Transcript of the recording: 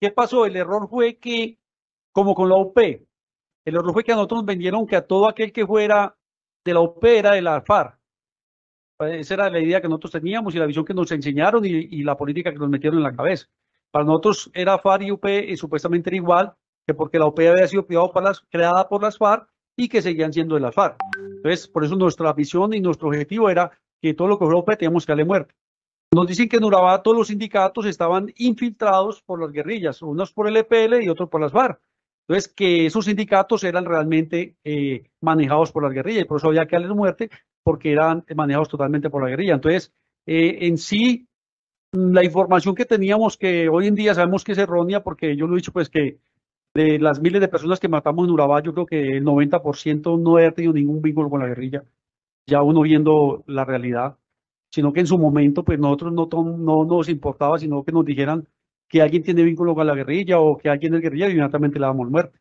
¿Qué pasó? El error fue que, como con la OP, el error fue que a nosotros nos vendieron que a todo aquel que fuera de la OP era de la FARC. Pues, esa era la idea que nosotros teníamos y la visión que nos enseñaron y, la política que nos metieron en la cabeza. Para nosotros era FAR y UP eh, supuestamente era igual, que porque la OP había sido creada por las FARC y que seguían siendo de las FAR. Entonces, por eso nuestra visión y nuestro objetivo era que todo lo que fuera OP teníamos que darle muerte. Nos dicen que en Urabá todos los sindicatos estaban infiltrados por las guerrillas, unos por el EPL y otros por las VAR. Entonces, que esos sindicatos eran realmente eh, manejados por las guerrillas y por eso había que darles muerte, porque eran manejados totalmente por la guerrilla. Entonces, eh, en sí, la información que teníamos, que hoy en día sabemos que es errónea, porque yo lo he dicho, pues que de las miles de personas que matamos en Urabá, yo creo que el 90% no había tenido ningún vínculo con la guerrilla, ya uno viendo la realidad sino que en su momento pues nosotros no, nos importaba, sino que nos dijeran que alguien tiene vínculo con la guerrilla o que alguien es guerrilla y inmediatamente le damos muerte.